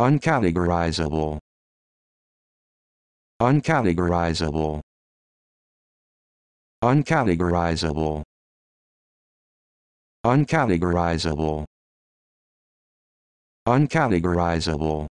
uncategorizable uncategorizable uncategorizable uncategorizable uncategorizable